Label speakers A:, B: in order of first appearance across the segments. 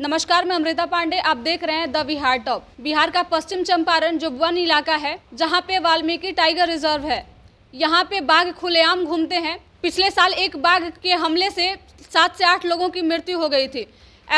A: नमस्कार मैं अमृता पांडे आप देख रहे हैं द बिहार टॉप बिहार का पश्चिम चंपारण जो वन इलाका है जहां पे वाल्मीकि टाइगर रिजर्व है यहां पे बाघ खुलेआम घूमते हैं पिछले साल एक बाघ के हमले से सात से आठ लोगों की मृत्यु हो गई थी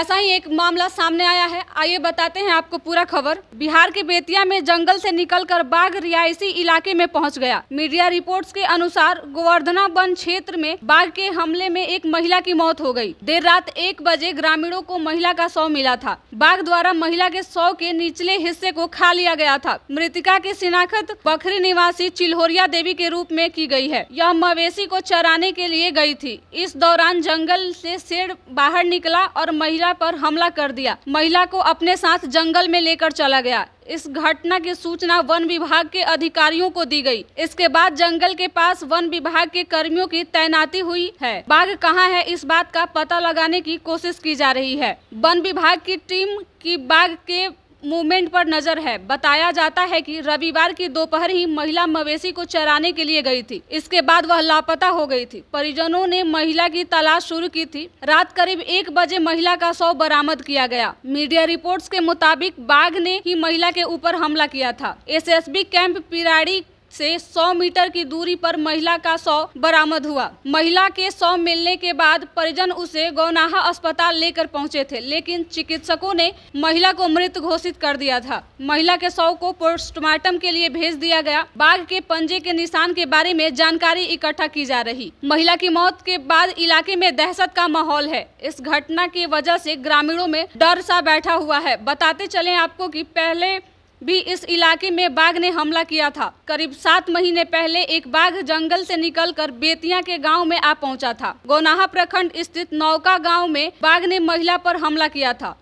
A: ऐसा ही एक मामला सामने आया है आइए बताते हैं आपको पूरा खबर बिहार के बेतिया में जंगल से निकलकर बाघ रिहायशी इलाके में पहुंच गया मीडिया रिपोर्ट्स के अनुसार गोवर्धना वन क्षेत्र में बाघ के हमले में एक महिला की मौत हो गई देर रात एक बजे ग्रामीणों को महिला का शव मिला था बाघ द्वारा महिला के शव के निचले हिस्से को खा लिया गया था मृतिका की शिनाख्त बखरी निवासी चिल्होरिया देवी के रूप में की गयी है यह मवेशी को चराने के लिए गयी थी इस दौरान जंगल ऐसी शेर बाहर निकला और महिला पर हमला कर दिया महिला को अपने साथ जंगल में लेकर चला गया इस घटना की सूचना वन विभाग के अधिकारियों को दी गई। इसके बाद जंगल के पास वन विभाग के कर्मियों की तैनाती हुई है बाघ कहाँ है इस बात का पता लगाने की कोशिश की जा रही है वन विभाग की टीम की बाघ के मूवमेंट पर नजर है बताया जाता है कि रविवार की दोपहर ही महिला मवेशी को चराने के लिए गई थी इसके बाद वह लापता हो गई थी परिजनों ने महिला की तलाश शुरू की थी रात करीब एक बजे महिला का शव बरामद किया गया मीडिया रिपोर्ट्स के मुताबिक बाघ ने ही महिला के ऊपर हमला किया था एसएसबी कैंप पिराड़ी से 100 मीटर की दूरी पर महिला का शव बरामद हुआ महिला के शव मिलने के बाद परिजन उसे गौनाहा अस्पताल लेकर पहुंचे थे लेकिन चिकित्सकों ने महिला को मृत घोषित कर दिया था महिला के शव को पोस्टमार्टम के लिए भेज दिया गया बाघ के पंजे के निशान के बारे में जानकारी इकट्ठा की जा रही महिला की मौत के बाद इलाके में दहशत का माहौल है इस घटना की वजह ऐसी ग्रामीणों में डर सा बैठा हुआ है बताते चले आपको की पहले भी इस इलाके में बाघ ने हमला किया था करीब सात महीने पहले एक बाघ जंगल से निकलकर बेतिया के गांव में आ पहुंचा था गोनाहा प्रखंड स्थित नौका गांव में बाघ ने महिला पर हमला किया था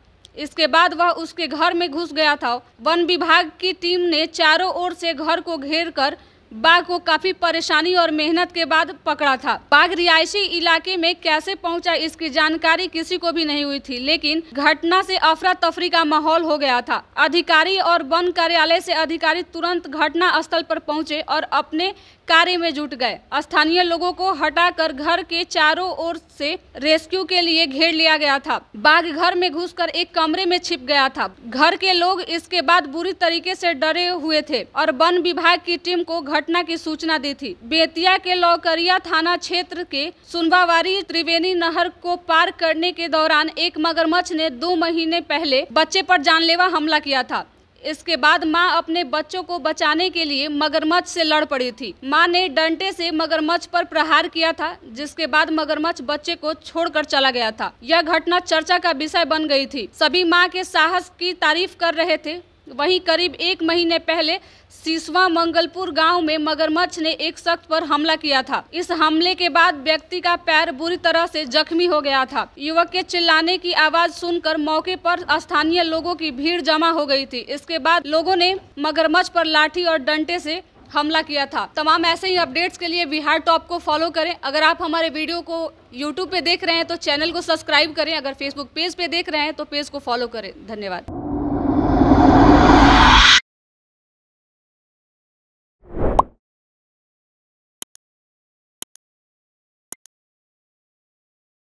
A: इसके बाद वह उसके घर में घुस गया था वन विभाग की टीम ने चारों ओर से घर को घेर कर बाघ को काफ़ी परेशानी और मेहनत के बाद पकड़ा था बाघ रिहायशी इलाके में कैसे पहुंचा इसकी जानकारी किसी को भी नहीं हुई थी लेकिन घटना से अफरा तफरी का माहौल हो गया था अधिकारी और वन कार्यालय से अधिकारी तुरंत घटना स्थल पर पहुंचे और अपने कार्य में जुट गए स्थानीय लोगों को हटाकर घर के चारों ओर से रेस्क्यू के लिए घेर लिया गया था बाघ घर में घुसकर एक कमरे में छिप गया था घर के लोग इसके बाद बुरी तरीके से डरे हुए थे और वन विभाग की टीम को घटना की सूचना दी थी बेतिया के लौकरिया थाना क्षेत्र के सुनवावारी त्रिवेणी नहर को पार करने के दौरान एक मगरमच्छ ने दो महीने पहले बच्चे आरोप जानलेवा हमला किया था इसके बाद माँ अपने बच्चों को बचाने के लिए मगरमच्छ से लड़ पड़ी थी माँ ने डंटे से मगरमच्छ पर प्रहार किया था जिसके बाद मगरमच्छ बच्चे को छोड़कर चला गया था यह घटना चर्चा का विषय बन गई थी सभी माँ के साहस की तारीफ कर रहे थे वहीं करीब एक महीने पहले सिसवा मंगलपुर गांव में मगरमच्छ ने एक शख्स पर हमला किया था इस हमले के बाद व्यक्ति का पैर बुरी तरह से जख्मी हो गया था युवक के चिल्लाने की आवाज सुनकर मौके पर स्थानीय लोगों की भीड़ जमा हो गई थी इसके बाद लोगों ने मगरमच्छ पर लाठी और डंटे से हमला किया था तमाम ऐसे ही अपडेट्स के लिए बिहार टॉप को फॉलो करें अगर आप हमारे वीडियो को यूट्यूब पे देख रहे हैं तो चैनल को सब्सक्राइब करें अगर फेसबुक पेज पे देख रहे हैं तो पेज को फॉलो करें धन्यवाद